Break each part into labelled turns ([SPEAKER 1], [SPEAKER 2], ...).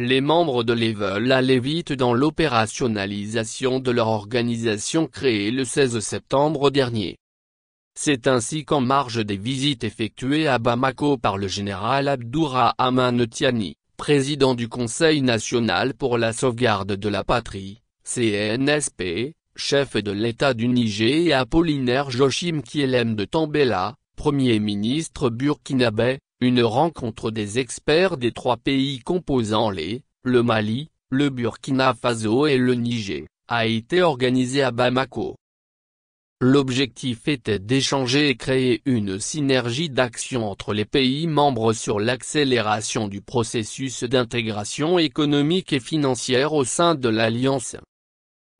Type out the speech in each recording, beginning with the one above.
[SPEAKER 1] Les membres de l'EVEL allaient vite dans l'opérationnalisation de leur organisation créée le 16 septembre dernier. C'est ainsi qu'en marge des visites effectuées à Bamako par le général Aman Tiani, président du Conseil national pour la sauvegarde de la patrie, CNSP, chef de l'État du Niger et Apollinaire Joshim Kielem de Tambela, premier ministre burkinabé, une rencontre des experts des trois pays composant les, le Mali, le Burkina Faso et le Niger, a été organisée à Bamako. L'objectif était d'échanger et créer une synergie d'action entre les pays membres sur l'accélération du processus d'intégration économique et financière au sein de l'Alliance.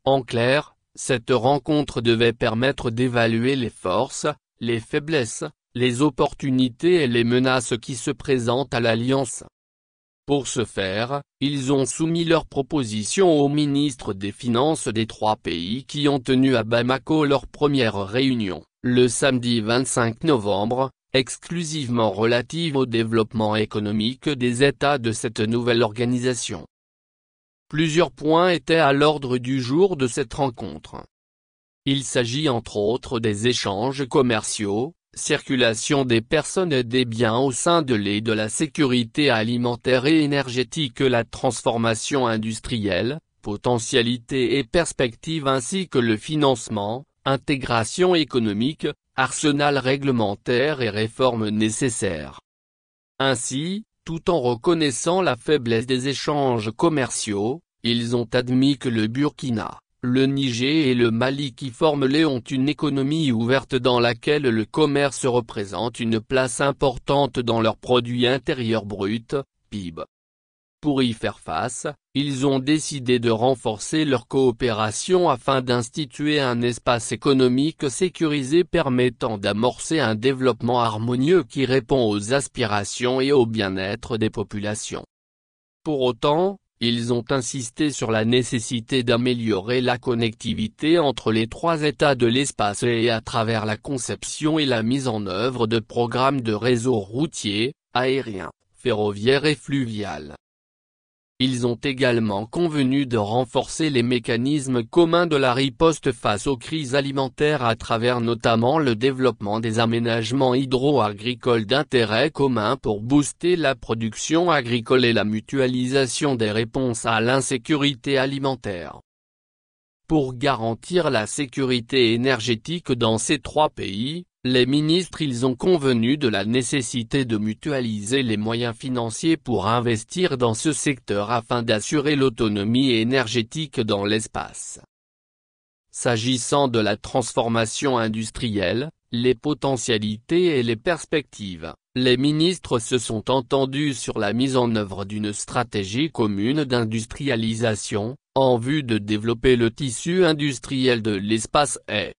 [SPEAKER 1] En clair, cette rencontre devait permettre d'évaluer les forces, les faiblesses, les opportunités et les menaces qui se présentent à l'Alliance. Pour ce faire, ils ont soumis leurs propositions aux ministres des Finances des trois pays qui ont tenu à Bamako leur première réunion, le samedi 25 novembre, exclusivement relative au développement économique des États de cette nouvelle organisation. Plusieurs points étaient à l'ordre du jour de cette rencontre. Il s'agit entre autres des échanges commerciaux, circulation des personnes et des biens au sein de l'aide de la sécurité alimentaire et énergétique la transformation industrielle, potentialités et perspectives ainsi que le financement, intégration économique, arsenal réglementaire et réformes nécessaires. Ainsi, tout en reconnaissant la faiblesse des échanges commerciaux, ils ont admis que le Burkina le Niger et le Mali qui forment les ont une économie ouverte dans laquelle le commerce représente une place importante dans leur produit intérieur brut, PIB. Pour y faire face, ils ont décidé de renforcer leur coopération afin d'instituer un espace économique sécurisé permettant d'amorcer un développement harmonieux qui répond aux aspirations et au bien-être des populations. Pour autant, ils ont insisté sur la nécessité d'améliorer la connectivité entre les trois états de l'espace et à travers la conception et la mise en œuvre de programmes de réseaux routiers, aériens, ferroviaires et fluviales. Ils ont également convenu de renforcer les mécanismes communs de la riposte face aux crises alimentaires à travers notamment le développement des aménagements hydro-agricoles d'intérêt commun pour booster la production agricole et la mutualisation des réponses à l'insécurité alimentaire. Pour garantir la sécurité énergétique dans ces trois pays, les ministres ils ont convenu de la nécessité de mutualiser les moyens financiers pour investir dans ce secteur afin d'assurer l'autonomie énergétique dans l'espace. S'agissant de la transformation industrielle, les potentialités et les perspectives, les ministres se sont entendus sur la mise en œuvre d'une stratégie commune d'industrialisation, en vue de développer le tissu industriel de l'espace et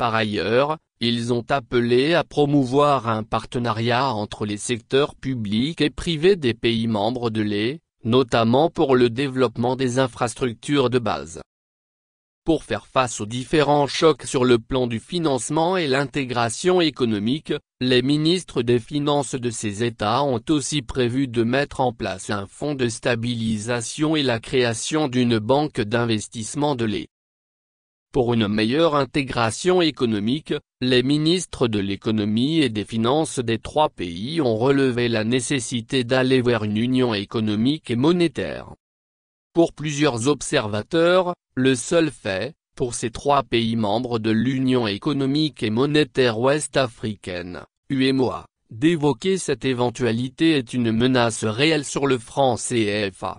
[SPEAKER 1] par ailleurs, ils ont appelé à promouvoir un partenariat entre les secteurs publics et privés des pays membres de l'E, notamment pour le développement des infrastructures de base. Pour faire face aux différents chocs sur le plan du financement et l'intégration économique, les ministres des Finances de ces États ont aussi prévu de mettre en place un fonds de stabilisation et la création d'une banque d'investissement de l'E. Pour une meilleure intégration économique, les ministres de l'économie et des finances des trois pays ont relevé la nécessité d'aller vers une union économique et monétaire. Pour plusieurs observateurs, le seul fait, pour ces trois pays membres de l'Union économique et monétaire ouest-africaine, UEMOA, d'évoquer cette éventualité est une menace réelle sur le franc CFA.